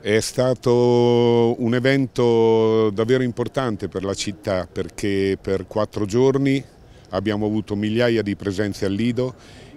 È stato un evento davvero importante per la città perché per quattro giorni abbiamo avuto migliaia di presenze al Lido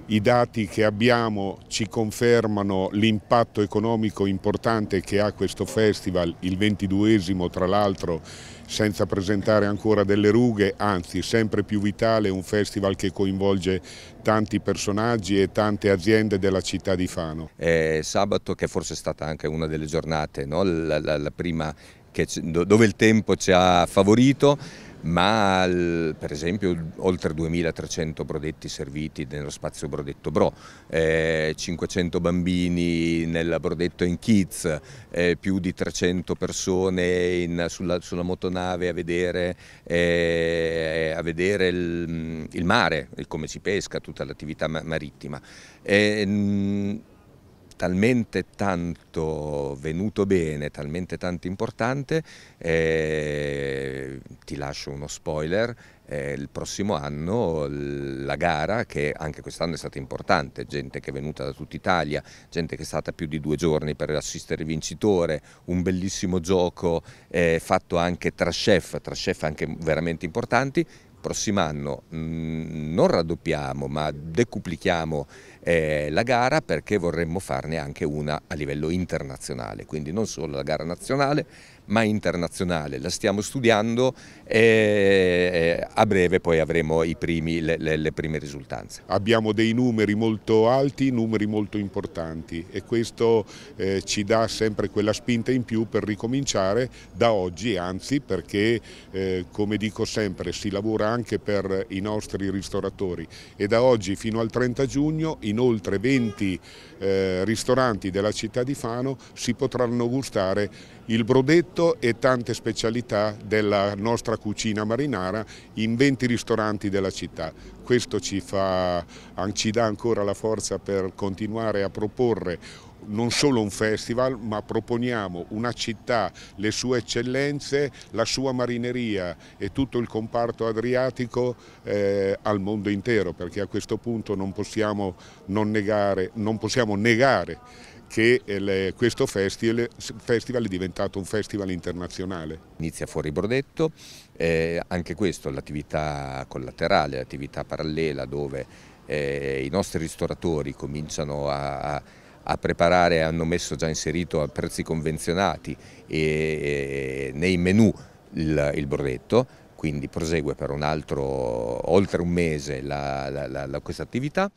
i dati che abbiamo ci confermano l'impatto economico importante che ha questo festival, il ventiduesimo tra l'altro senza presentare ancora delle rughe, anzi sempre più vitale un festival che coinvolge tanti personaggi e tante aziende della città di Fano. Eh, sabato che forse è stata anche una delle giornate, no? la, la, la prima che, dove il tempo ci ha favorito, ma al, per esempio oltre 2300 brodetti serviti nello spazio Brodetto Bro, eh, 500 bambini nel Brodetto in Kids, eh, più di 300 persone in, sulla, sulla, motonave a vedere, eh, a vedere il, il, mare, come si pesca, tutta l'attività marittima. E, mm, talmente tanto venuto bene, talmente tanto importante, eh, ti lascio uno spoiler, eh, il prossimo anno la gara, che anche quest'anno è stata importante, gente che è venuta da tutta Italia, gente che è stata più di due giorni per assistere il vincitore, un bellissimo gioco eh, fatto anche tra chef, tra chef anche veramente importanti, prossimo anno mm, non raddoppiamo ma decuplichiamo eh, la gara perché vorremmo farne anche una a livello internazionale, quindi non solo la gara nazionale ma internazionale, la stiamo studiando e a breve poi avremo primi, le, le, le prime risultanze. Abbiamo dei numeri molto alti, numeri molto importanti e questo eh, ci dà sempre quella spinta in più per ricominciare da oggi, anzi perché eh, come dico sempre si lavora anche per i nostri ristoratori e da oggi fino al 30 giugno in oltre 20 eh, ristoranti della città di Fano si potranno gustare il brodetto piatto e tante specialità della nostra cucina marinara in 20 ristoranti della città. Questo ci, fa, ci dà ancora la forza per continuare a proporre non solo un festival, ma proponiamo una città, le sue eccellenze, la sua marineria e tutto il comparto adriatico eh, al mondo intero, perché a questo punto non possiamo, non negare, non possiamo negare che il, eh, questo festival, festival, è diventato un festival internazionale. Inizia fuori Brodetto, eh, anche questo l'attività collaterale, l'attività parallela dove eh, i nostri ristoratori cominciano a, a a preparare hanno messo già inserito a prezzi convenzionati e, e nei menu il, il brodetto, quindi prosegue per un altro, oltre un mese la, la, la, questa attività.